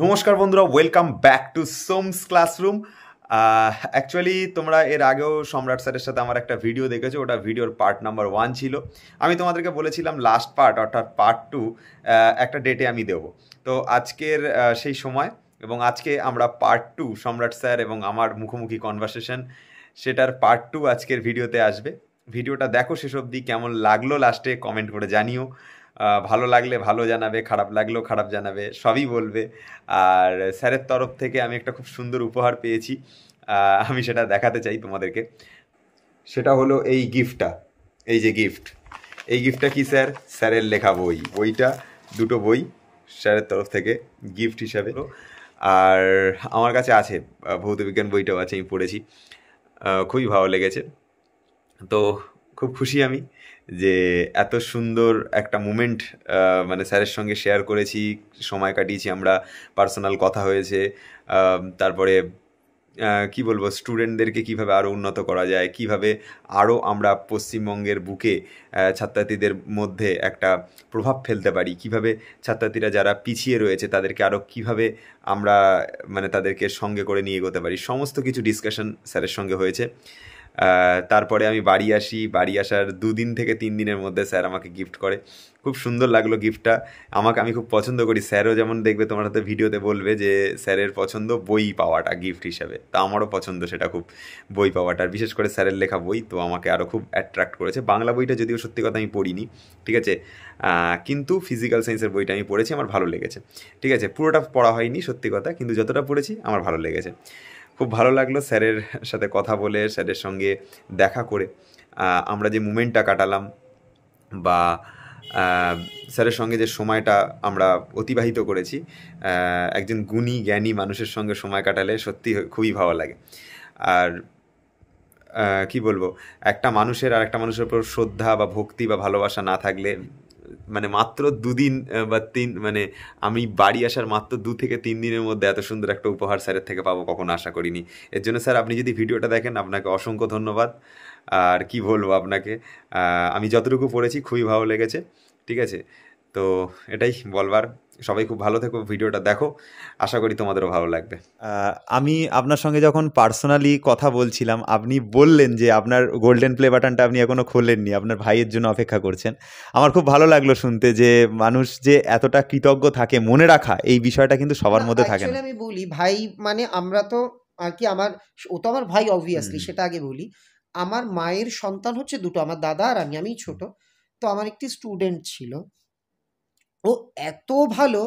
নমস্কার বন্ধুরা welcome back to সোমস ক্লাসরুম অ্যাকচুয়ালি তোমরা এর আগেও সম্রাট স্যারের সাথে আমার একটা ভিডিও দেখেছো ওটা ভিডিওর পার্ট নাম্বার ওয়ান ছিল আমি তোমাদেরকে বলেছিলাম লাস্ট পার্ট অর্থাৎ পার্ট টু একটা ডেটে আমি দেবো তো আজকের সেই সময় এবং আজকে আমরা পার্ট টু সম্রাট স্যার এবং আমার মুখোমুখি কনভারসেশন সেটার পার্ট টু আজকের ভিডিওতে আসবে ভিডিওটা দেখো সেসব দিয়ে কেমন লাগলো লাস্টে কমেন্ট করে জানিও ভালো লাগলে ভালো জানাবে খারাপ লাগলেও খারাপ জানাবে সবই বলবে আর স্যারের তরফ থেকে আমি একটা খুব সুন্দর উপহার পেয়েছি আমি সেটা দেখাতে চাই তোমাদেরকে সেটা হলো এই গিফটটা এই যে গিফট এই গিফটটা কি স্যার স্যারের লেখা বই বইটা দুটো বই স্যারের তরফ থেকে গিফট হিসাবে আর আমার কাছে আছে ভৌতবিজ্ঞান বইটাও আছে আমি পড়েছি খুবই ভালো লেগেছে তো খুব খুশি আমি যে এত সুন্দর একটা মুমেন্ট মানে স্যারের সঙ্গে শেয়ার করেছি সময় কাটিয়েছি আমরা পার্সোনাল কথা হয়েছে তারপরে কি বলবো স্টুডেন্টদেরকে কিভাবে আরও উন্নত করা যায় কিভাবে আরও আমরা পশ্চিমবঙ্গের বুকে ছাত্রছাত্রীদের মধ্যে একটা প্রভাব ফেলতে পারি কিভাবে ছাত্রছাত্রীরা যারা পিছিয়ে রয়েছে তাদেরকে আরও কিভাবে আমরা মানে তাদেরকে সঙ্গে করে নিয়ে এগোতে পারি সমস্ত কিছু ডিসকাশন স্যারের সঙ্গে হয়েছে তারপরে আমি বাড়ি আসি বাড়ি আসার দুদিন থেকে তিন দিনের মধ্যে স্যার আমাকে গিফট করে খুব সুন্দর লাগলো গিফটটা আমাকে আমি খুব পছন্দ করি স্যারও যেমন দেখবে তোমার হাতে ভিডিওতে বলবে যে স্যারের পছন্দ বই পাওয়াটা গিফট হিসাবে তা আমারও পছন্দ সেটা খুব বই পাওয়াটা বিশেষ করে স্যারের লেখা বই তো আমাকে আরও খুব অ্যাট্রাক্ট করেছে বাংলা বইটা যদিও সত্যি কথা আমি পড়িনি ঠিক আছে কিন্তু ফিজিক্যাল সায়েন্সের বইটা আমি পড়েছি আমার ভালো লেগেছে ঠিক আছে পুরোটা পড়া হয়নি সত্যি কথা কিন্তু যতটা পড়েছি আমার ভালো লেগেছে খুব ভালো লাগলো স্যারের সাথে কথা বলে স্যারের সঙ্গে দেখা করে আমরা যে মুমেন্টটা কাটালাম বা স্যারের সঙ্গে যে সময়টা আমরা অতিবাহিত করেছি একজন গুণী জ্ঞানী মানুষের সঙ্গে সময় কাটালে সত্যি খুবই ভালো লাগে আর কি বলবো একটা মানুষের আর একটা মানুষের উপর শ্রদ্ধা বা ভক্তি বা ভালোবাসা না থাকলে মানে মাত্র দুদিন বা তিন মানে আমি বাড়ি আসার মাত্র দু থেকে তিন দিনের মধ্যে এত সুন্দর একটা উপহার স্যারের থেকে পাবো কখনো আশা করিনি এর জন্য স্যার আপনি যদি ভিডিওটা দেখেন আপনাকে অসংখ্য ধন্যবাদ আর কি বলবো আপনাকে আমি যতটুকু পড়েছি খুবই ভালো লেগেছে ঠিক আছে তো এটাই বলবার সবাই খুব ভালো থেকো ভিডিওটা দেখো আশা করি তোমাদেরও ভালো লাগবে আমি আপনার সঙ্গে যখন পার্সোনালি কথা বলছিলাম আপনি বললেন যে আপনার গোল্ডেন প্লে বাটনটা আপনি এখনও খোলেননি আপনার ভাইয়ের জন্য অপেক্ষা করছেন আমার খুব ভালো লাগলো শুনতে যে মানুষ যে এতটা কৃতজ্ঞ থাকে মনে রাখা এই বিষয়টা কিন্তু সবার মধ্যে থাকে না আমি বলি ভাই মানে আমরা তো আর কি আমার ও তো আমার ভাই অবভিয়াসলি সেটা আগে বলি আমার মায়ের সন্তান হচ্ছে দুটো আমার দাদা আর আমি আমি ছোট তো আমার একটি স্টুডেন্ট ছিল ও এত ভালো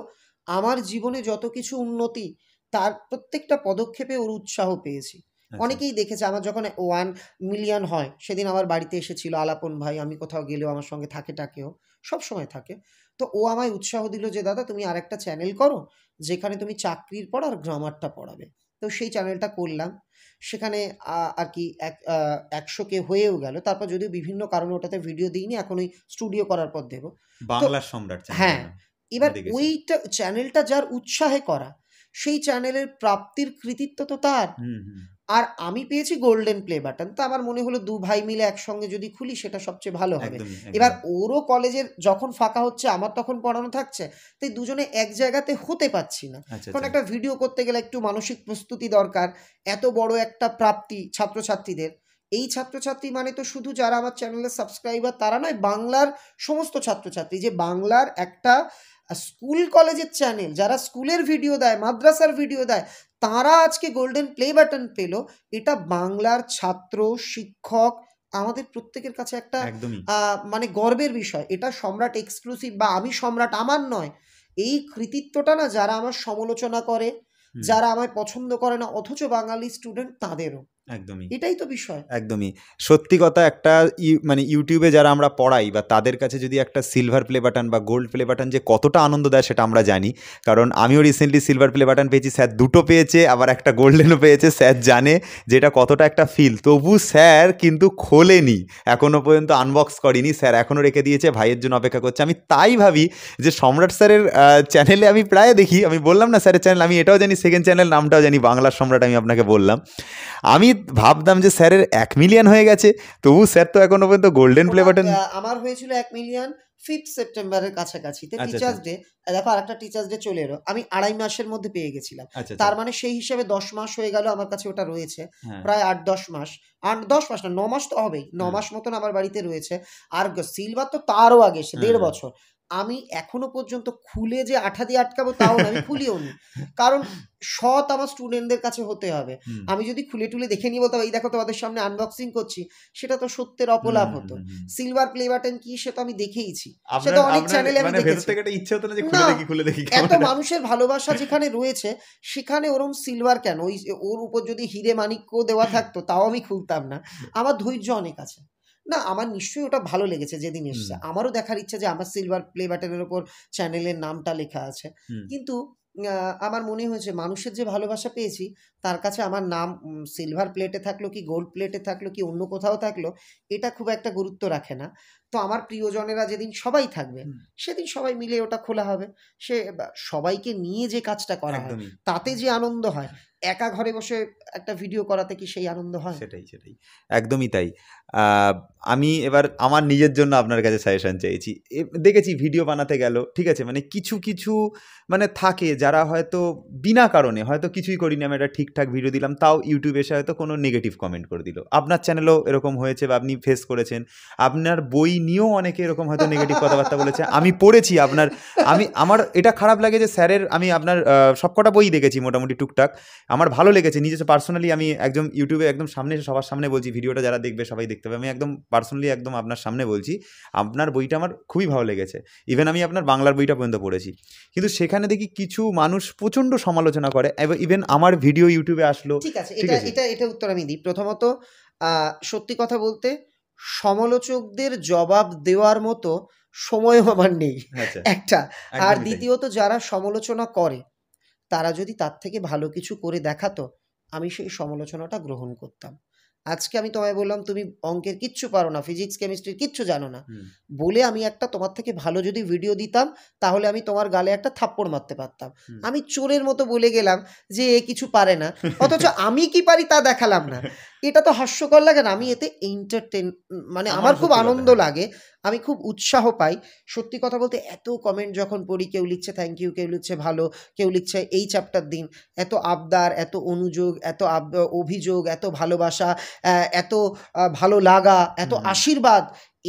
আমার জীবনে যত কিছু উন্নতি তার প্রত্যেকটা পদক্ষেপে ওর উৎসাহ পেয়েছি আচ্ছা। অনেকেই দেখেছে আমার যখন ওয়ান মিলিয়ন হয় সেদিন আমার বাড়িতে এসেছিল আলাপন ভাই আমি কোথাও গেলেও আমার সঙ্গে থাকে টাকেও সব সময় থাকে তো ও আমায় উৎসাহ দিল যে দাদা তুমি আর একটা চ্যানেল করো যেখানে তুমি চাকরির পর আর গ্রামারটা পড়াবে তো সেই চ্যানেলটা করলাম সেখানে আর কি এক একশো কে হয়েও গেল তারপর যদিও বিভিন্ন কারণে ওটাতে ভিডিও দিইনি এখন ওই স্টুডিও করার পর দেবো বাংলা সম্রাট হ্যাঁ এবার ওইটা চ্যানেলটা যার উৎসাহে করা সেই চ্যানেলের প্রাপ্তির কৃতিত্ব তো তার আর আমি পেয়েছি গোল্ডেন প্লে বাটন তো আমার মনে হলো দু ভাই মিলে একসঙ্গে যদি খুলি সেটা সবচেয়ে ভালো হবে এবার ওরও কলেজের যখন ফাঁকা হচ্ছে আমার তখন পড়ানো থাকছে তাই দুজনে এক জায়গাতে হতে পারছি না আচ্ছা, আচ্ছা। কারণ একটা ভিডিও করতে গেলে একটু মানসিক প্রস্তুতি দরকার এত বড় একটা প্রাপ্তি ছাত্রছাত্রীদের এই ছাত্রছাত্রী মানে তো শুধু যারা আমার চ্যানেলের সাবস্ক্রাইবার তারা নয় বাংলার সমস্ত ছাত্রছাত্রী যে বাংলার একটা স্কুল কলেজের চ্যানেল যারা স্কুলের ভিডিও দেয় মাদ্রাসার ভিডিও দেয় তারা আজকে গোল্ডেন প্লে বাটন পেল এটা বাংলার ছাত্র শিক্ষক আমাদের প্রত্যেকের কাছে একটা মানে গর্বের বিষয় এটা সম্রাট এক্সক্লুসিভ বা আমি সম্রাট আমার নয় এই কৃতিত্বটা না যারা আমার সমালোচনা করে যারা আমায় পছন্দ করে না অথচ বাঙালি স্টুডেন্ট তাদেরও একদমই এটাই তো বিষয় একদমই সত্যি কথা একটা মানে ইউটিউবে যারা আমরা পড়াই বা তাদের কাছে যদি একটা সিলভার প্লে বাটন বা গোল্ড প্লে বাটন যে কতটা আনন্দ দেয় সেটা আমরা জানি কারণ আমিও রিসেন্টলি সিলভার প্লে বাটন পেয়েছি স্যার দুটো পেয়েছে আবার একটা গোল্ডেনও পেয়েছে স্যার জানে যেটা কতটা একটা ফিল তবু স্যার কিন্তু খোলেনি এখনও পর্যন্ত আনবক্স করিনি স্যার এখনও রেখে দিয়েছে ভাইয়ের জন্য অপেক্ষা করছে আমি তাই ভাবি যে সম্রাট স্যারের চ্যানেলে আমি প্রায় দেখি আমি বললাম না স্যারের চ্যানেল আমি এটাও জানি সেকেন্ড চ্যানেল নামটাও জানি বাংলার সম্রাট আমি আপনাকে বললাম আমি ভাবতাম যে স্যারের এক মিলিয়ন হয়ে গেছে তবু স্যার তো এখনো পর্যন্ত গোল্ডেন প্লে বাটন আমার হয়েছিল এক মিলিয়ন ফিফথ সেপ্টেম্বরের কাছাকাছি টিচার্স ডে আচ্ছা, আচ্ছা। দেখো আর একটা টিচার্স ডে চলে এলো আমি আড়াই মাসের মধ্যে পেয়ে গেছিলাম আচ্ছা, তার মানে সেই হিসেবে দশ মাস হয়ে গেল আমার কাছে ওটা রয়েছে হ্যাঁ। প্রায় আট দশ মাস আট দশ মাস না ন মাস তো হবেই ন হ্যাঁ। মাস মতন আমার বাড়িতে রয়েছে আর সিলভার তো তারও আগে দেড় হ্যাঁ। বছর আমি এখনো পর্যন্ত খুলে যে আঠা দিয়ে আটকাবো তাও আমি খুলিও নি কারণ সৎ আমার স্টুডেন্টদের কাছে হতে হবে আমি যদি খুলে টুলে দেখে নিয়ে বলতাম এই দেখো তোমাদের সামনে আনবক্সিং করছি সেটা তো সত্যের অপলাপ হতো সিলভার প্লে বাটন কি সেটা আমি দেখেইছি সেটা অনেক চ্যানেলে আমি মানে দেখেছি এত মানুষের ভালোবাসা যেখানে রয়েছে সেখানে ওরম সিলভার কেন ওই ওর উপর যদি হিরে মানিক্য দেওয়া থাকতো তাও আমি খুলতাম না আমার ধৈর্য অনেক আছে না আমার নিশ্চয়ই ওটা ভালো লেগেছে যেদিন এসছে আমারও দেখার ইচ্ছা যে আমার সিলভার প্লে বাটনের ওপর চ্যানেলের নামটা লেখা আছে কিন্তু আমার মনে হয়েছে মানুষের যে ভালোবাসা পেয়েছি তার কাছে আমার নাম সিলভার প্লেটে থাকলো কি গোল্ড প্লেটে থাকলো কি অন্য কোথাও থাকলো এটা খুব একটা গুরুত্ব রাখে না তো আমার প্রিয়জনেরা যেদিন সবাই থাকবে সেদিন সবাই মিলে ওটা খোলা হবে সে সবাইকে নিয়ে যে কাজটা করা হয় তাতে যে আনন্দ হয় একা ঘরে বসে একটা ভিডিও করাতে কি সেই আনন্দ হয় সেটাই সেটাই একদমই তাই আমি এবার আমার নিজের জন্য আপনার কাছে সাজেশন চাইছি দেখেছি ভিডিও বানাতে গেল ঠিক আছে মানে কিছু কিছু মানে থাকে যারা হয়তো বিনা কারণে হয়তো কিছুই করিনি আমি একটা ঠিকঠাক ভিডিও দিলাম তাও ইউটিউবে এসে হয়তো কোনো নেগেটিভ কমেন্ট করে দিল আপনার চ্যানেলও এরকম হয়েছে বা আপনি ফেস করেছেন আপনার বই নিয়েও অনেকে এরকম হয়তো নেগেটিভ কথাবার্তা বলেছে আমি পড়েছি আপনার আমি আমার এটা খারাপ লাগে যে স্যারের আমি আপনার সবকটা বই দেখেছি মোটামুটি টুকটাক আমার ভালো লেগেছে নিজে পার্সোনালি আমি একদম ইউটিউবে একদম সামনে সবার সামনে বলছি ভিডিওটা যারা দেখবে সবাই দেখতে পাবে আমি একদম পার্সোনালি একদম আপনার সামনে বলছি আপনার বইটা আমার খুবই ভালো লেগেছে ইভেন আমি আপনার বাংলার বইটা পর্যন্ত পড়েছি কিন্তু সেখানে দেখি কিছু মানুষ প্রচণ্ড সমালোচনা করে এবং ইভেন আমার ভিডিও ইউটিউবে আসলো ঠিক আছে এটা এটা এটা উত্তর আমি দিই প্রথমত সত্যি কথা বলতে সমালোচকদের জবাব দেওয়ার মতো সময় আমার নেই আচ্ছা। একটা আর দ্বিতীয়ত যারা সমালোচনা করে তারা যদি তার থেকে ভালো কিছু করে দেখাতো আমি সেই সমালোচনাটা গ্রহণ করতাম আজকে আমি তোমায় বললাম তুমি অঙ্কের কিচ্ছু পারো না ফিজিক্স কেমিস্ট্রির কিচ্ছু জানো না বলে আমি একটা তোমার থেকে ভালো যদি ভিডিও দিতাম তাহলে আমি তোমার গালে একটা থাপ্পড় মারতে পারতাম আমি চোরের মতো বলে গেলাম যে এ কিছু পারে না অথচ আমি কি পারি তা দেখালাম না এটা তো হাস্যকর লাগে না আমি এতে এন্টারটেন মানে আমার খুব আনন্দ লাগে আমি খুব উৎসাহ পাই সত্যি কথা বলতে এত কমেন্ট যখন পড়ি কেউ লিখছে থ্যাংক ইউ কেউ লিখছে ভালো কেউ লিখছে এই চ্যাপ্টার দিন এত আবদার এত অনুযোগ এত অভিযোগ এত ভালোবাসা এত ভালো লাগা এত আশীর্বাদ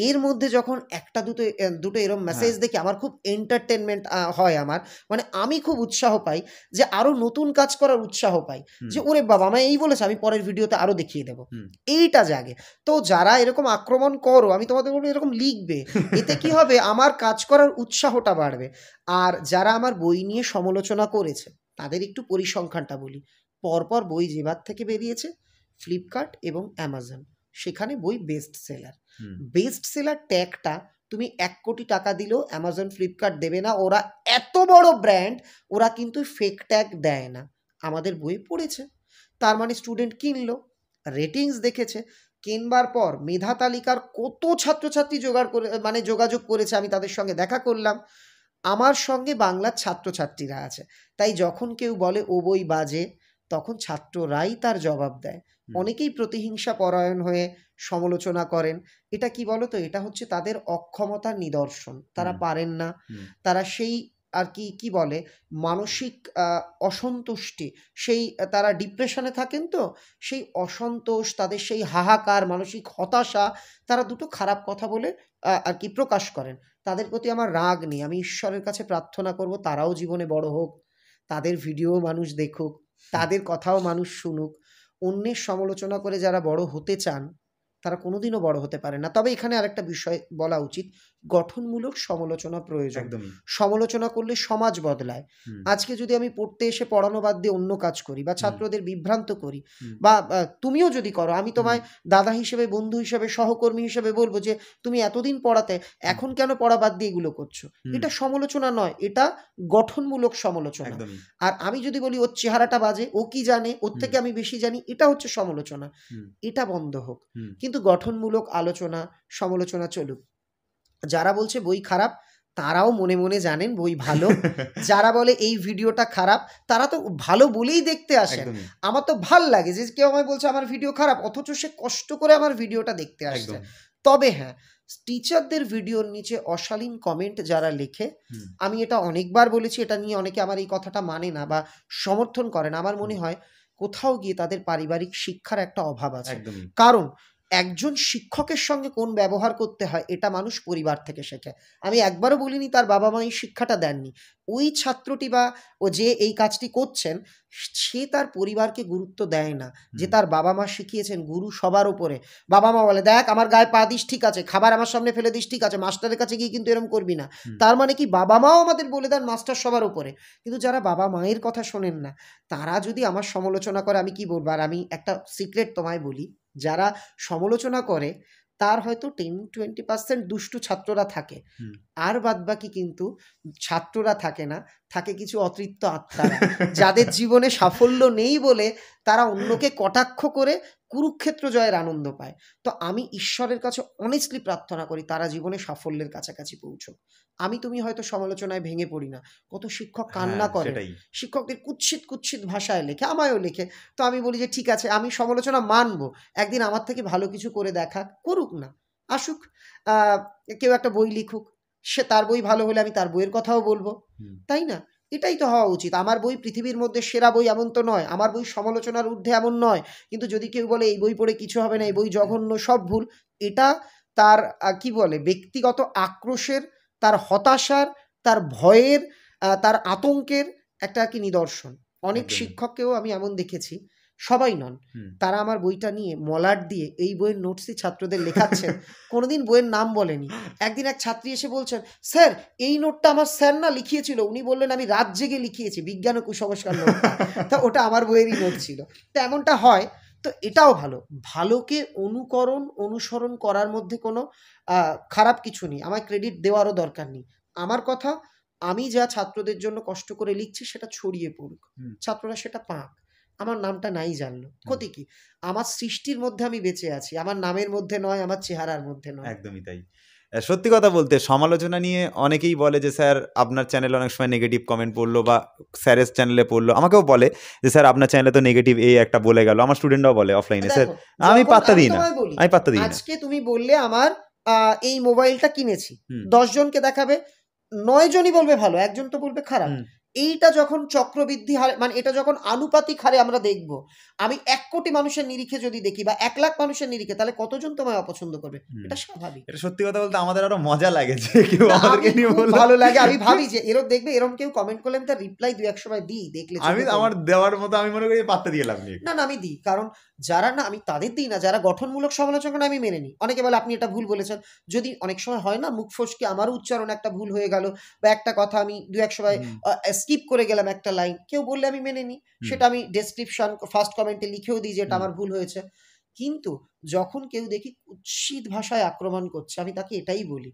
এর মধ্যে যখন একটা দুটো দুটো এরম মেসেজ হ্যাঁ। দেখি আমার খুব এন্টারটেনমেন্ট হয় আমার মানে আমি খুব উৎসাহ পাই যে আরও নতুন কাজ করার উৎসাহ পাই যে ওরে বাবা আমায় এই বলেছে আমি পরের ভিডিওতে আরও দেখিয়ে দেবো এইটা জাগে তো যারা এরকম আক্রমণ করো আমি তোমাদের বলবো এরকম লিখবে এতে কি হবে আমার কাজ করার উৎসাহটা বাড়বে আর যারা আমার বই নিয়ে সমালোচনা করেছে তাদের একটু পরিসংখ্যানটা বলি পরপর বই যেবার থেকে বেরিয়েছে ফ্লিপকার্ট এবং অ্যামাজন সেখানে বই বেস্ট সেলার বেস্ট সেলার ট্যাগটা তুমি এক কোটি টাকা দিলেও অ্যামাজন ফ্লিপকার্ট দেবে না ওরা এত বড় ব্র্যান্ড ওরা কিন্তু ফেক ট্যাগ দেয় না আমাদের বই পড়েছে তার মানে স্টুডেন্ট কিনলো রেটিংস দেখেছে কিনবার পর মেধা তালিকার কত ছাত্রছাত্রী জোগাড় করে মানে যোগাযোগ করেছে আমি তাদের সঙ্গে দেখা করলাম আমার সঙ্গে বাংলার ছাত্রছাত্রীরা আছে তাই যখন কেউ বলে ও বই বাজে তখন ছাত্ররাই তার জবাব দেয় অনেকেই প্রতিহিংসা পরায়ণ হয়ে সমালোচনা করেন এটা কি বলতো এটা হচ্ছে তাদের অক্ষমতার নিদর্শন তারা পারেন না তারা সেই আর কি কি বলে মানসিক অসন্তুষ্টি সেই তারা ডিপ্রেশনে থাকেন তো সেই অসন্তোষ তাদের সেই হাহাকার মানসিক হতাশা তারা দুটো খারাপ কথা বলে আর কি প্রকাশ করেন তাদের প্রতি আমার রাগ নেই আমি ঈশ্বরের কাছে প্রার্থনা করব তারাও জীবনে বড় হোক তাদের ভিডিও মানুষ দেখুক তাদের কথাও মানুষ শুনুক অন্যের সমালোচনা করে যারা বড় হতে চান তারা কোনোদিনও বড় হতে পারে না তবে এখানে আরেকটা বিষয় বলা উচিত গঠনমূলক সমালোচনা প্রয়োজন সমালোচনা করলে সমাজ বদলায় আজকে যদি আমি পড়তে এসে পড়ানো বাদ দিয়ে অন্য কাজ করি বা ছাত্রদের বিভ্রান্ত করি বা তুমিও যদি করো আমি তোমায় দাদা হিসেবে বন্ধু হিসেবে সহকর্মী হিসেবে বলবো যে তুমি এতদিন পড়াতে এখন কেন পড়া বাদ দিয়ে এগুলো করছো এটা সমালোচনা নয় এটা গঠনমূলক সমালোচনা আর আমি যদি বলি ওর চেহারাটা বাজে ও কি জানে ওর থেকে আমি বেশি জানি এটা হচ্ছে সমালোচনা এটা বন্ধ হোক কিন্তু কিন্তু গঠনমূলক আলোচনা সমালোচনা চলুক যারা বলছে বই খারাপ তারাও মনে মনে জানেন বই ভালো যারা বলে এই ভিডিওটা খারাপ তারা তো ভালো বলেই দেখতে আসেন আমার তো ভাল লাগে যে কেউ আমায় বলছে আমার ভিডিও খারাপ অথচ সে কষ্ট করে আমার ভিডিওটা দেখতে আসছে তবে হ্যাঁ টিচারদের ভিডিওর নিচে অশালীন কমেন্ট যারা লেখে আমি এটা অনেকবার বলেছি এটা নিয়ে অনেকে আমার এই কথাটা মানে না বা সমর্থন করে না আমার মনে হয় কোথাও গিয়ে তাদের পারিবারিক শিক্ষার একটা অভাব আছে কারণ একজন শিক্ষকের সঙ্গে কোন ব্যবহার করতে হয় এটা মানুষ পরিবার থেকে শেখে আমি একবারও বলিনি তার বাবা মা এই শিক্ষাটা দেননি ওই ছাত্রটি বা ও যে এই কাজটি করছেন সে তার পরিবারকে গুরুত্ব দেয় না যে তার বাবা মা শিখিয়েছেন গুরু সবার উপরে বাবা মা বলে দেখ আমার গায়ে পা দিস ঠিক আছে খাবার আমার সামনে ফেলে দিস ঠিক আছে মাস্টারের কাছে গিয়ে কিন্তু এরকম করবি না তার মানে কি বাবা মাও আমাদের বলে দেন মাস্টার সবার উপরে কিন্তু যারা বাবা মায়ের কথা শোনেন না তারা যদি আমার সমালোচনা করে আমি কি বলবো আর আমি একটা সিক্রেট তোমায় বলি যারা সমালোচনা করে তার হয়তো টেন টোয়েন্টি পার্সেন্ট দুষ্টু ছাত্ররা থাকে আর বাদবাকি কিন্তু ছাত্ররা থাকে না থাকে কিছু অতৃপ্ত আত্মা যাদের জীবনে সাফল্য নেই বলে তারা অন্যকে কটাক্ষ করে কুরুক্ষেত্র জয়ের আনন্দ পায় তো আমি ঈশ্বরের কাছে অনেস্টলি প্রার্থনা করি তারা জীবনে সাফল্যের কাছাকাছি পৌঁছুক আমি তুমি হয়তো সমালোচনায় ভেঙে পড়ি না কত শিক্ষক হ্যাঁ, কান্না করে শিক্ষকদের কুৎসিত কুৎসিত ভাষায় লেখে আমায়ও লেখে তো আমি বলি যে ঠিক আছে আমি সমালোচনা মানবো একদিন আমার থেকে ভালো কিছু করে দেখা করুক না আসুক কেউ একটা বই লিখুক সে তার বই ভালো হলে আমি তার বইয়ের কথাও বলবো তাই না এটাই তো হওয়া উচিত আমার বই পৃথিবীর মধ্যে সেরা বই এমন তো নয় আমার বই সমালোচনার ঊর্ধ্বে এমন নয় কিন্তু যদি কেউ বলে এই বই পড়ে কিছু হবে না এই বই জঘন্য সব ভুল এটা তার কি বলে ব্যক্তিগত আক্রোশের তার হতাশার তার ভয়ের তার আতঙ্কের একটা কি নিদর্শন অনেক শিক্ষককেও আমি এমন দেখেছি সবাই নন তারা আমার বইটা নিয়ে মলাট দিয়ে এই বইয়ের নোটসই ছাত্রদের লেখাচ্ছেন কোনোদিন বইয়ের নাম বলেনি একদিন এক ছাত্রী এসে বলছেন স্যার এই নোটটা আমার স্যার না লিখিয়েছিল উনি বললেন আমি রাত জেগে লিখিয়েছি বিজ্ঞান ও কুসংস্কার তা ওটা আমার বইয়েরই নোট ছিল তো এমনটা হয় তো এটাও ভালো ভালোকে অনুকরণ অনুসরণ করার মধ্যে কোনো খারাপ কিছু নেই আমার ক্রেডিট দেওয়ারও দরকার নেই আমার কথা আমি যা ছাত্রদের জন্য কষ্ট করে লিখছি সেটা ছড়িয়ে পড়ুক ছাত্ররা সেটা পাক আমার নামটা নাই জানলো ক্ষতি কি আমার সৃষ্টির মধ্যে আমি বেঁচে আছি আমার নামের মধ্যে নয় আমার চেহারার মধ্যে নয় একদমই তাই সত্যি কথা বলতে সমালোচনা নিয়ে অনেকেই বলে যে স্যার আপনার চ্যানেলে অনেক সময় নেগেটিভ কমেন্ট পড়লো বা স্যারের চ্যানেলে পড়লো আমাকেও বলে যে স্যার আপনার চ্যানেলে তো নেগেটিভ এই একটা বলে গেল আমার স্টুডেন্টরাও বলে অফলাইনে স্যার আমি পাত্তা দিই না আমি পাত্তা দিই আজকে তুমি বললে আমার এই মোবাইলটা কিনেছি দশজনকে দেখাবে নয় জনই বলবে ভালো একজন তো বলবে খারাপ এইটা যখন চক্রবৃদ্ধি হারে মানে এটা যখন আনুপাতিক হারে আমরা দেখব আমি এক কোটি মানুষের নিরিখে যদি দেখি বা এক লাখ মানুষের নিরিখে তাহলে কতজন তোমায় অপছন্দ করবে এটা স্বাভাবিক এটা সত্যি কথা বলতে আমাদের আরো মজা লাগে যে কেউ আমাদেরকে নিয়ে ভালো লাগে আমি ভাবি যে এরকম দেখবে এরকম কেউ কমেন্ট করলে আমি তার রিপ্লাই দুই এক সময় দিই দেখলে আমি আমার দেওয়ার মতো আমি মনে করি পাত্তা দিয়ে লাভ নেই না না আমি দিই কারণ যারা না আমি তাদের দিই না যারা গঠনমূলক সমালোচনা আমি মেনে নিই অনেকে বলে আপনি এটা ভুল বলেছেন যদি অনেক সময় হয় না মুখ ফসকে আমারও উচ্চারণ একটা ভুল হয়ে গেল বা একটা কথা আমি দু এক সময় স্কিপ করে গেলাম একটা লাইন কেউ বললে আমি মেনে নিই সেটা আমি ডেসক্রিপশন ফার্স্ট কমেন্টে লিখেও দিই যে এটা আমার ভুল হয়েছে কিন্তু যখন কেউ দেখি কুৎসিত ভাষায় আক্রমণ করছে আমি তাকে এটাই বলি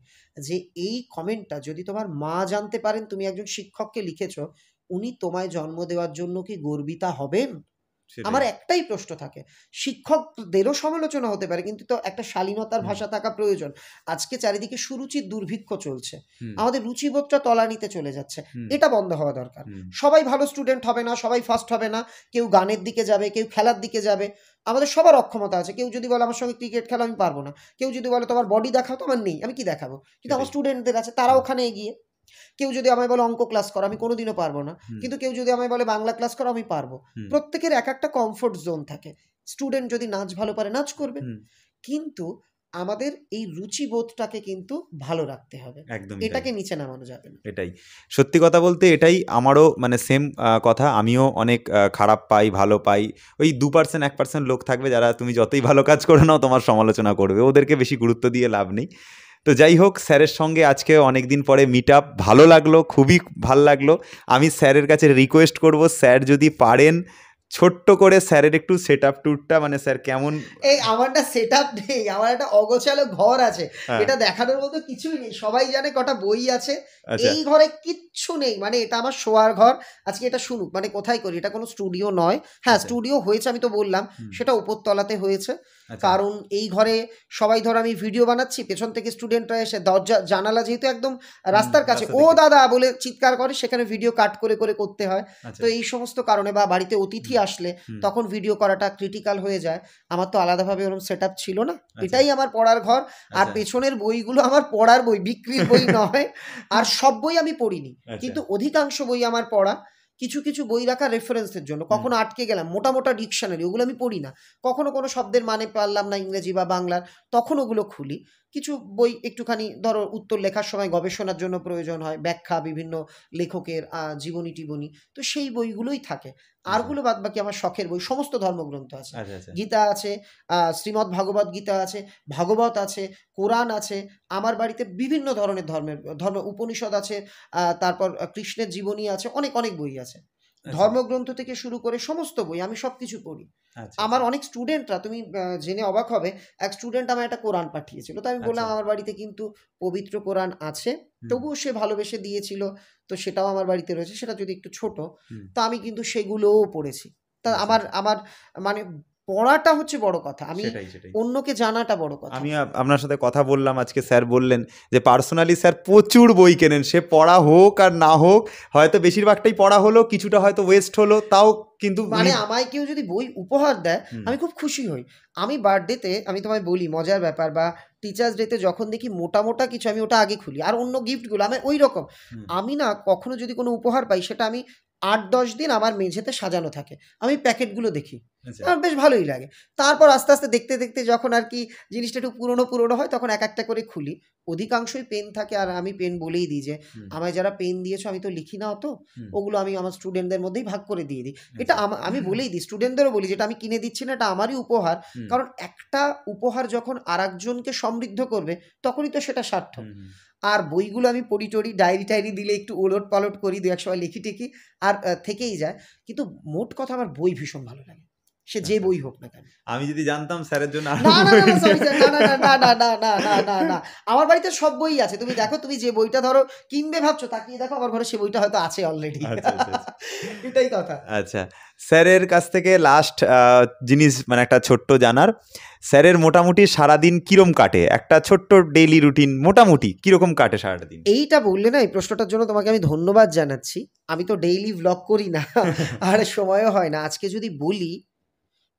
যে এই কমেন্টটা যদি তোমার মা জানতে পারেন তুমি একজন শিক্ষককে লিখেছ উনি তোমায় জন্ম দেওয়ার জন্য কি গর্বিতা হবেন আমার একটাই প্রশ্ন থাকে শিক্ষকদেরও সমালোচনা হতে পারে কিন্তু তো একটা শালীনতার ভাষা থাকা প্রয়োজন আজকে চারিদিকে সুরুচির দুর্ভিক্ষ চলছে আমাদের রুচিবোধটা তলানিতে চলে যাচ্ছে এটা বন্ধ হওয়া দরকার সবাই ভালো স্টুডেন্ট হবে না সবাই ফার্স্ট হবে না কেউ গানের দিকে যাবে কেউ খেলার দিকে যাবে আমাদের সবার অক্ষমতা আছে কেউ যদি বলে আমার সঙ্গে ক্রিকেট খেলা আমি পারবো না কেউ যদি বলে তোমার বডি দেখাও তো আমার নেই আমি কি দেখাবো কিন্তু আমার স্টুডেন্টদের আছে তারা ওখানে এগিয়ে কেউ যদি আমায় বলে অঙ্ক ক্লাস করো আমি কোনোদিনও পারবো না কিন্তু কেউ যদি আমায় বলে বাংলা ক্লাস করো আমি পারবো প্রত্যেকের এক একটা কমফোর্ট জোন থাকে স্টুডেন্ট যদি নাচ ভালো পারে নাচ করবে কিন্তু আমাদের এই রুচি বোধটাকে কিন্তু ভালো রাখতে হবে একদম এটাকে নিচে নামানো যাবে না এটাই সত্যি কথা বলতে এটাই আমারও মানে সেম কথা আমিও অনেক খারাপ পাই ভালো পাই ওই দু পার্সেন্ট এক পার্সেন্ট লোক থাকবে যারা তুমি যতই ভালো কাজ করো নাও তোমার সমালোচনা করবে ওদেরকে বেশি গুরুত্ব দিয়ে লাভ নেই তো যাই হোক স্যারের সঙ্গে আজকে অনেক দিন পরে মিট আপ ভালো লাগলো খুবই ভাল লাগলো আমি স্যারের কাছে রিকোয়েস্ট করব স্যার যদি পারেন ছোট্ট করে স্যারের একটু সেট আপ ট্যুরটা মানে স্যার কেমন এই আমারটা সেট আপ নেই আমার একটা অগোছালো ঘর আছে হ্যাঁ। এটা দেখানোর মতো কিছুই নেই সবাই জানে কটা বই আছে আচ্ছা। এই ঘরে কিচ্ছু নেই মানে এটা আমার শোয়ার ঘর আজকে এটা শুনুক মানে কোথায় করি এটা কোনো স্টুডিও নয় হ্যাঁ স্টুডিও আচ্ছা। হয়েছে আমি তো বললাম সেটা উপরতলাতে হয়েছে আচ্ছা। কারণ এই ঘরে সবাই ধর আমি ভিডিও বানাচ্ছি পেছন থেকে স্টুডেন্টরা এসে দরজা জানালা যেহেতু একদম রাস্তার কাছে ও দাদা বলে চিৎকার করে সেখানে ভিডিও কাট করে করে করতে হয় আচ্ছা। তো এই সমস্ত কারণে বা বাড়িতে অতিথি আসলে তখন ভিডিও করাটা ক্রিটিক্যাল হয়ে যায় আমার তো আলাদাভাবে ওরকম সেট ছিল না আচ্ছা। এটাই আমার পড়ার ঘর আর পেছনের বইগুলো আমার পড়ার বই বিক্রির বই নয় আর সব বই আমি পড়িনি কিন্তু অধিকাংশ বই আমার পড়া কিছু কিছু বই রাখা রেফারেন্সের জন্য কখনো আটকে গেলাম মোটা মোটা ডিকশনারি ওগুলো আমি পড়ি না কখনো কোনো শব্দের মানে পারলাম না ইংরেজি বা বাংলার তখন ওগুলো খুলি কিছু বই একটুখানি ধরো উত্তর লেখার সময় গবেষণার জন্য প্রয়োজন হয় ব্যাখ্যা বিভিন্ন লেখকের জীবনী টিবনী তো সেই বইগুলোই থাকে আচ্ছা। আরগুলো বাদ বাকি আমার শখের বই সমস্ত ধর্মগ্রন্থ আছে আচ্ছা, আচ্ছা। গীতা আছে শ্রীমদ ভাগবত গীতা আছে ভাগবত আছে কোরআন আছে আমার বাড়িতে বিভিন্ন ধরনের ধর্মের ধর্ম উপনিষদ আছে তারপর কৃষ্ণের জীবনী আছে অনেক অনেক বই আছে ধর্মগ্রন্থ থেকে শুরু করে সমস্ত বই আমি সবকিছু পড়ি আচ্ছা, আচ্ছা। আমার অনেক স্টুডেন্টরা তুমি জেনে অবাক হবে এক স্টুডেন্ট আমার একটা কোরআন পাঠিয়েছিল তো আমি আচ্ছা। বললাম আমার বাড়িতে কিন্তু পবিত্র কোরআন আছে তবুও সে ভালোবেসে দিয়েছিল তো সেটাও আমার বাড়িতে রয়েছে সেটা যদি একটু ছোট তো আমি কিন্তু সেগুলোও পড়েছি তা আমার আমার মানে পড়াটা হচ্ছে বড় কথা আমি অন্যকে জানাটা বড় কথা আমি আপনার সাথে কথা বললাম আজকে স্যার বললেন যে পার্সোনালি স্যার প্রচুর বই কেনেন সে পড়া হোক আর না হোক হয়তো বেশিরভাগটাই পড়া হলো কিছুটা হয়তো ওয়েস্ট হলো তাও কিন্তু মানে, মানে আমায় কেউ যদি বই উপহার দেয় আমি খুব খুশি হই আমি বার্থডেতে আমি তোমায় বলি মজার ব্যাপার বা টিচার্স ডেতে যখন দেখি মোটা মোটা কিছু আমি ওটা আগে খুলি আর অন্য গিফটগুলো আমি ওই রকম আমি না কখনো যদি কোনো উপহার পাই সেটা আমি আট দশ দিন আমার মেঝেতে সাজানো থাকে আমি প্যাকেটগুলো দেখি আচ্ছা। বেশ ভালোই লাগে তারপর আস্তে আস্তে দেখতে দেখতে যখন আর কি জিনিসটা একটু পুরনো পুরনো হয় তখন এক একটা করে খুলি অধিকাংশই পেন থাকে আর আমি পেন বলেই দিই যে আমায় যারা পেন দিয়েছো আমি তো লিখি না অত ওগুলো আমি আমার স্টুডেন্টদের মধ্যেই ভাগ করে দিয়ে দিই আচ্ছা। এটা আমি বলেই দিই স্টুডেন্টদেরও বলি যেটা আমি কিনে দিচ্ছি না এটা আমারই উপহার কারণ একটা উপহার যখন আর সমৃদ্ধ করবে তখনই তো সেটা সার্থক আর বইগুলো আমি পড়ি টড়ি ডায়েরি টায়েরি দিলে একটু ওলট পালট করি দু এক সময় লিখি টিকি আর থেকেই যায় কিন্তু মোট কথা আমার বই ভীষণ ভালো লাগে সে যে বই হোক না কেন আমি যদি জানতাম স্যারের জন্য আমার বাড়িতে সব বই আছে তুমি দেখো তুমি যে বইটা ধরো কিনবে ভাবছো তাকিয়ে দেখো আমার ঘরে সে বইটা হয়তো আছে অলরেডি এটাই কথা আচ্ছা স্যারের কাছ থেকে লাস্ট জিনিস মানে একটা ছোট্ট জানার স্যারের মোটামুটি সারাদিন কিরম কাটে একটা ছোট্ট ডেইলি রুটিন মোটামুটি কিরকম কাটে সারাটা দিন এইটা বললে না এই প্রশ্নটার জন্য তোমাকে আমি ধন্যবাদ জানাচ্ছি আমি তো ডেইলি ব্লগ করি না আর সময়ও হয় না আজকে যদি বলি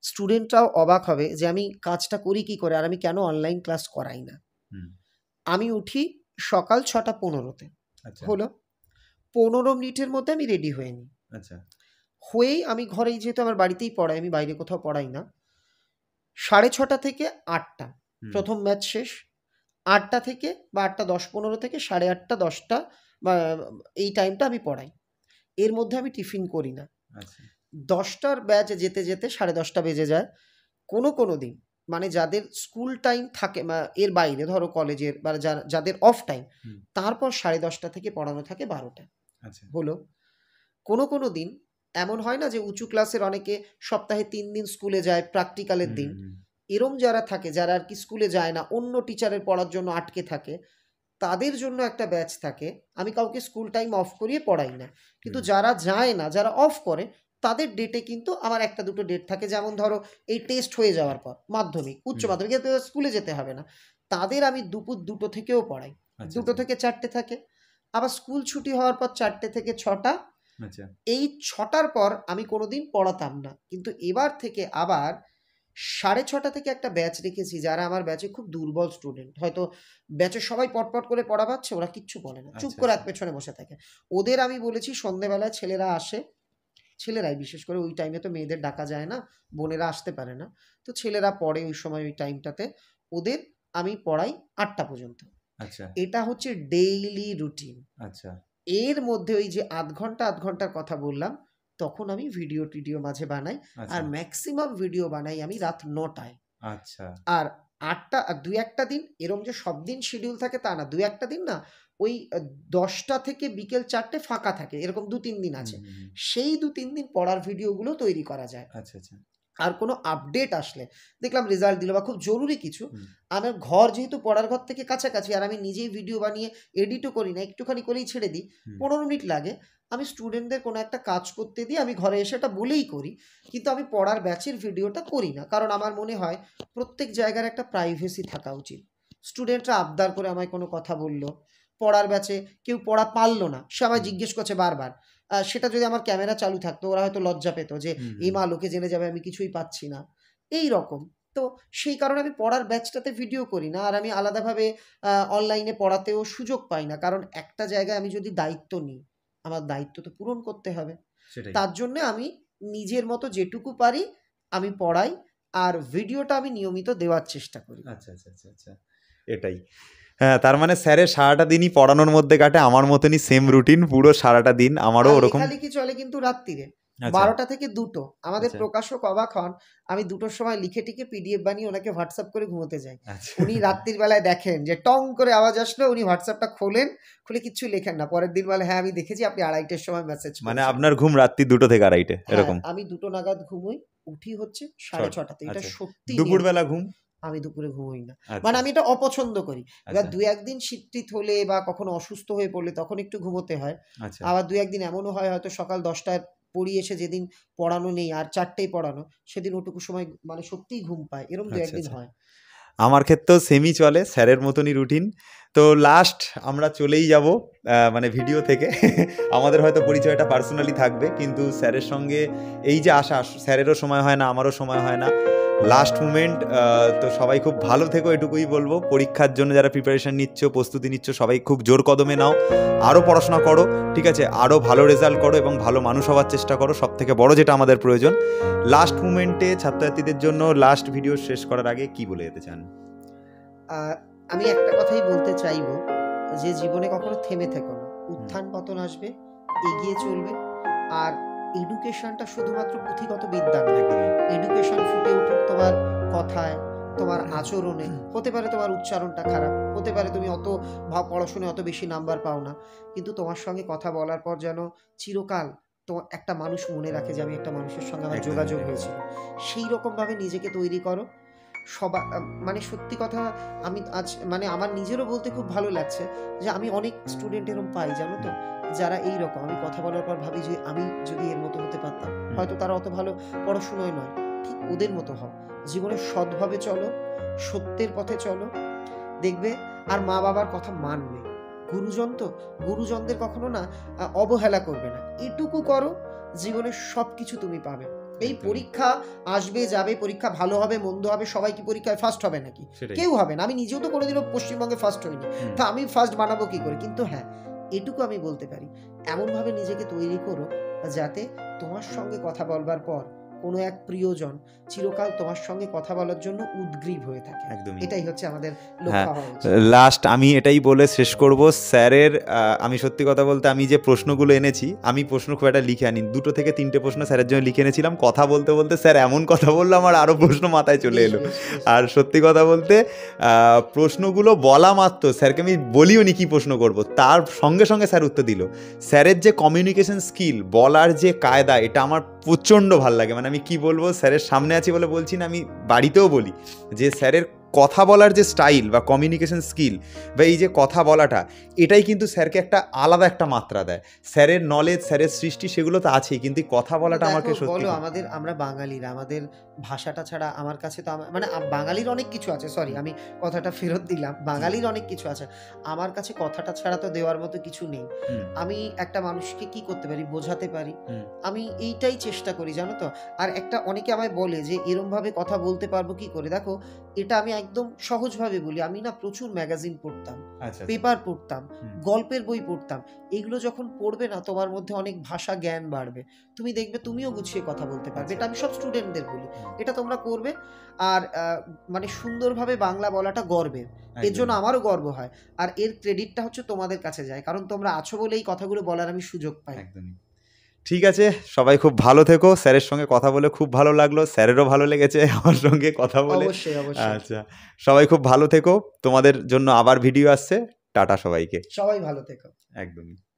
স্টুডেন্টরাও অবাক হবে যে আমি কাজটা করি কি করে আর আমি কেন অনলাইন ক্লাস করাই না আমি উঠি সকাল ছটা পনেরোতে আচ্ছা। হলো পনেরো মিনিটের মধ্যে আমি রেডি হয়ে নিই আচ্ছা। হয়েই আমি ঘরেই যেহেতু আমার বাড়িতেই পড়াই আমি বাইরে কোথাও পড়াই না সাড়ে ছটা থেকে আটটা প্রথম ম্যাচ শেষ আটটা থেকে বা আটটা দশ পনেরো থেকে সাড়ে আটটা দশটা বা এই টাইমটা আমি পড়াই এর মধ্যে আমি টিফিন করি না আচ্ছা। দশটার ব্যাচ যেতে যেতে সাড়ে দশটা বেজে যায় কোনো কোনো দিন মানে যাদের স্কুল টাইম থাকে এর বাইরে ধরো কলেজের বা যাদের অফ টাইম তারপর সাড়ে দশটা থেকে পড়ানো থাকে বারোটা আচ্ছা। হলো কোনো কোনো দিন এমন হয় না যে উঁচু ক্লাসের অনেকে সপ্তাহে তিন দিন স্কুলে যায় প্র্যাকটিক্যালের দিন এরম যারা থাকে যারা আর কি স্কুলে যায় না অন্য টিচারের পড়ার জন্য আটকে থাকে তাদের জন্য একটা ব্যাচ থাকে আমি কাউকে স্কুল টাইম অফ করিয়ে পড়াই না কিন্তু যারা যায় না যারা অফ করে তাদের ডেটে কিন্তু আবার একটা দুটো ডেট থাকে যেমন ধরো এই টেস্ট হয়ে যাওয়ার পর মাধ্যমিক উচ্চ মাধ্যমিক স্কুলে যেতে হবে না তাদের আমি দুপুর দুটো থেকেও পড়াই আচ্ছা, দুটো আচ্ছা। থেকে চারটে থাকে আবার স্কুল ছুটি হওয়ার পর চারটে থেকে ছটা আচ্ছা। এই ছটার পর আমি কোনোদিন পড়াতাম না কিন্তু এবার থেকে আবার সাড়ে ছটা থেকে একটা ব্যাচ রেখেছি যারা আমার ব্যাচে খুব দুর্বল স্টুডেন্ট হয়তো ব্যাচে সবাই পটপট করে পড়া পাচ্ছে ওরা কিচ্ছু বলে না চুপ করে এক পেছনে বসে থাকে ওদের আমি বলেছি সন্ধেবেলায় ছেলেরা আসে ছেলেরাই বিশেষ করে ওই টাইমে তো মেয়েদের ডাকা যায় না বোনেরা আসতে পারে না তো ছেলেরা পড়ে ওই সময় ওই টাইমটাতে ওদের আমি পড়াই আটটা পর্যন্ত আচ্ছা এটা হচ্ছে ডেইলি রুটিন আচ্ছা এর মধ্যে ওই যে আধ ঘন্টা আধ ঘন্টার কথা বললাম তখন আমি ভিডিও টিডিও মাঝে বানাই আচ্ছা। আর ম্যাক্সিমাম ভিডিও বানাই আমি রাত নটায় আচ্ছা আর আটটা আর দু একটা দিন এরম যে সব দিন শিডিউল থাকে তা না দু একটা দিন না ওই দশটা থেকে বিকেল চারটে ফাঁকা থাকে এরকম দু তিন দিন আছে সেই দু তিন দিন পড়ার ভিডিওগুলো তৈরি করা যায় আচ্ছা আচ্ছা আর কোনো আপডেট আসলে দেখলাম রেজাল্ট দিল বা খুব জরুরি কিছু আমার ঘর যেহেতু পড়ার ঘর থেকে কাছাকাছি আর আমি নিজেই ভিডিও বানিয়ে এডিটও করি না একটুখানি করেই ছেড়ে দিই পনেরো মিনিট লাগে আমি স্টুডেন্টদের কোনো একটা কাজ করতে দিই আমি ঘরে এসে এটা বলেই করি কিন্তু আমি পড়ার ব্যাচের ভিডিওটা করি না কারণ আমার মনে হয় প্রত্যেক জায়গার একটা প্রাইভেসি থাকা উচিত স্টুডেন্টরা আবদার করে আমায় কোনো কথা বললো পড়ার ব্যাচে কেউ পড়া পারলো না সে আমায় জিজ্ঞেস করছে বারবার সেটা যদি আমার ক্যামেরা চালু থাকতো ওরা হয়তো লজ্জা পেত যে এই মা লোকে জেনে যাবে আমি কিছুই পাচ্ছি না এই রকম তো সেই কারণে আমি পড়ার ব্যাচটাতে ভিডিও করি না আর আমি আলাদাভাবে অনলাইনে পড়াতেও সুযোগ পাই না কারণ একটা জায়গায় আমি যদি দায়িত্ব নিই আমার দায়িত্ব তো পূরণ করতে হবে তার জন্য আমি নিজের মতো যেটুকু পারি আমি পড়াই আর ভিডিওটা আমি নিয়মিত দেওয়ার চেষ্টা করি আচ্ছা আচ্ছা আচ্ছা আচ্ছা এটাই হ্যাঁ তার মানে স্যারের সারাটা দিনই পড়ানোর মধ্যে কাটে আমার মতনই সেম রুটিন পুরো সারাটা দিন আমারও ওরকম কি চলে কিন্তু রাত্রিরে আচ্ছা। বারোটা থেকে দুটো আমাদের আচ্ছা। প্রকাশক অবাক হন আমি দুটোর সময় লিখে টিকে পিডিএফ বানিয়ে ওনাকে হোয়াটসঅ্যাপ করে ঘুমোতে যাই আচ্ছা। উনি রাত্রির বেলায় দেখেন যে টং করে আওয়াজ আসলো উনি হোয়াটসঅ্যাপটা খোলেন খুলে কিছু লেখেন না পরের দিন বলে হ্যাঁ আমি দেখেছি আপনি আড়াইটের সময় মেসেজ মানে আপনার ঘুম রাত্রি দুটো থেকে আড়াইটে হ্যাঁ, এরকম আমি দুটো নাগাদ ঘুমোই উঠি হচ্ছে সাড়ে ছটাতে এটা সত্যি দুপুরবেলা ঘুম আমি দুপুরে ঘুমোই না আচ্ছা। মানে আমি এটা অপছন্দ করি এবার আচ্ছা। দু একদিন শীতটিত হলে বা কখনো অসুস্থ হয়ে পড়লে তখন একটু ঘুমোতে হয় আচ্ছা। আবার দু একদিন এমনও হয় হয়তো সকাল দশটায় পড়িয়ে এসে যেদিন পড়ানো নেই আর চারটেই পড়ানো সেদিন ওটুকু সময় মানে সত্যিই ঘুম পায় এরকম দু একদিন হয় আমার ক্ষেত্রেও সেমি চলে স্যারের মতনই রুটিন তো লাস্ট আমরা চলেই যাব মানে ভিডিও থেকে আমাদের হয়তো পরিচয়টা পার্সোনালি থাকবে কিন্তু স্যারের সঙ্গে এই যে আসা স্যারেরও সময় হয় না আমারও সময় হয় না লাস্ট মুমেন্ট তো সবাই খুব ভালো থেকো এটুকুই বলবো পরীক্ষার জন্য যারা প্রিপারেশান নিচ্ছ প্রস্তুতি নিচ্ছ সবাই খুব জোর কদমে নাও আরও পড়াশোনা করো ঠিক আছে আরও ভালো রেজাল্ট করো এবং ভালো মানুষ হওয়ার চেষ্টা করো সব থেকে বড় যেটা আমাদের প্রয়োজন লাস্ট মুমেন্টে ছাত্রছাত্রীদের জন্য লাস্ট ভিডিও শেষ করার আগে কি বলে যেতে চান আমি একটা কথাই বলতে চাইব যে জীবনে কখনো থেমে থেকো না উত্থান পতন আসবে এগিয়ে চলবে আর এডুকেশনটা শুধুমাত্র পুঁথিগত বিদ্যা না এডুকেশন ফুটে উঠুক তোমার কথায় তোমার আচরণে হতে পারে তোমার উচ্চারণটা খারাপ হতে পারে তুমি অত পড়াশুনে অত বেশি নাম্বার পাও না কিন্তু তোমার সঙ্গে কথা বলার পর যেন চিরকাল তো একটা মানুষ মনে রাখে যে আমি একটা মানুষের সঙ্গে আমার যোগাযোগ হয়েছিল সেই রকমভাবে নিজেকে তৈরি করো সবার মানে সত্যি কথা আমি আজ মানে আমার নিজেরও বলতে খুব ভালো লাগছে যে আমি অনেক স্টুডেন্ট এরকম পাই জানো তো যারা এই রকম আমি কথা বলার পর ভাবি যে আমি যদি এর মতো হতে পারতাম হয়তো তারা অত ভালো পড়াশুনোয় নয় ঠিক ওদের মতো হও জীবনে সৎভাবে চলো সত্যের পথে চলো দেখবে আর মা বাবার কথা মানবে গুরুজন তো গুরুজনদের কখনো না অবহেলা করবে না এটুকু করো জীবনের সব কিছু তুমি পাবে এই পরীক্ষা আসবে যাবে পরীক্ষা ভালো হবে মন্দ হবে সবাই কি পরীক্ষায় ফার্স্ট হবে নাকি কেউ হবে না আমি নিজেও তো করে দিল পশ্চিমবঙ্গে ফার্স্ট হইনি তা আমি ফার্স্ট বানাবো কি করে কিন্তু হ্যাঁ এটুকু আমি বলতে পারি এমনভাবে নিজেকে তৈরি করো যাতে তোমার সঙ্গে কথা বলবার পর কোনো এক প্রিয়জন চিরকাল তোমার সঙ্গে কথা বলার জন্য উদ্গ্রীব হয়ে থাকে একদম এটাই হচ্ছে আমাদের লাস্ট হ্যাঁ, আমি এটাই বলে শেষ করব স্যারের আমি সত্যি কথা বলতে আমি যে প্রশ্নগুলো এনেছি আমি প্রশ্ন খুব একটা লিখে আনি দুটো থেকে তিনটে প্রশ্ন স্যারের জন্য লিখে এনেছিলাম কথা বলতে বলতে স্যার এমন কথা বললো আমার আরও প্রশ্ন মাথায় চলে এলো আর সত্যি কথা বলতে প্রশ্নগুলো বলা মাত্র স্যারকে আমি বলিও নি কী প্রশ্ন করব তার সঙ্গে সঙ্গে স্যার উত্তর দিল স্যারের যে কমিউনিকেশন স্কিল বলার যে কায়দা এটা আমার প্রচণ্ড ভাল লাগে মানে আমি কি বলবো স্যারের সামনে আছি বলে বলছি না আমি বাড়িতেও বলি যে স্যারের কথা বলার যে স্টাইল বা কমিউনিকেশন স্কিল বা এই যে কথা বলাটা এটাই কিন্তু স্যারকে একটা আলাদা একটা মাত্রা দেয় স্যারের নলেজ স্যারের সৃষ্টি সেগুলো তো আছেই কিন্তু কথা বলাটা আমাকে সত্যি আমাদের আমরা বাঙালিরা আমাদের ভাষাটা ছাড়া আমার কাছে তো আমার মানে বাঙালির অনেক কিছু আছে সরি আমি কথাটা ফেরত দিলাম বাঙালির অনেক কিছু আছে আমার কাছে কথাটা ছাড়া তো দেওয়ার মতো কিছু নেই আমি একটা মানুষকে কি করতে পারি বোঝাতে পারি আমি এইটাই চেষ্টা করি জানো তো আর একটা অনেকে আমায় বলে যে এরমভাবে কথা বলতে পারবো কি করে দেখো এটা আমি একদম সহজভাবে বলি আমি না প্রচুর ম্যাগাজিন পড়তাম আচ্ছা, আচ্ছা। পেপার পড়তাম গল্পের বই পড়তাম এগুলো যখন পড়বে না তোমার মধ্যে অনেক ভাষা জ্ঞান বাড়বে তুমি দেখবে তুমিও গুছিয়ে কথা বলতে পারবে এটা আমি সব স্টুডেন্টদের বলি এটা তোমরা করবে আর মানে সুন্দরভাবে বাংলা বলাটা গর্বের এর জন্য আমারও গর্ব হয় আর এর ক্রেডিটটা হচ্ছে তোমাদের কাছে যায় কারণ তোমরা আছো বলে এই কথাগুলো বলার আমি সুযোগ পাই একদমই ঠিক আছে সবাই খুব ভালো থেকো স্যারের সঙ্গে কথা বলে খুব ভালো লাগলো স্যারেরও ভালো লেগেছে আমার সঙ্গে কথা বলে আচ্ছা সবাই খুব ভালো থেকো তোমাদের জন্য আবার ভিডিও আসছে টাটা সবাইকে সবাই ভালো থেকো একদমই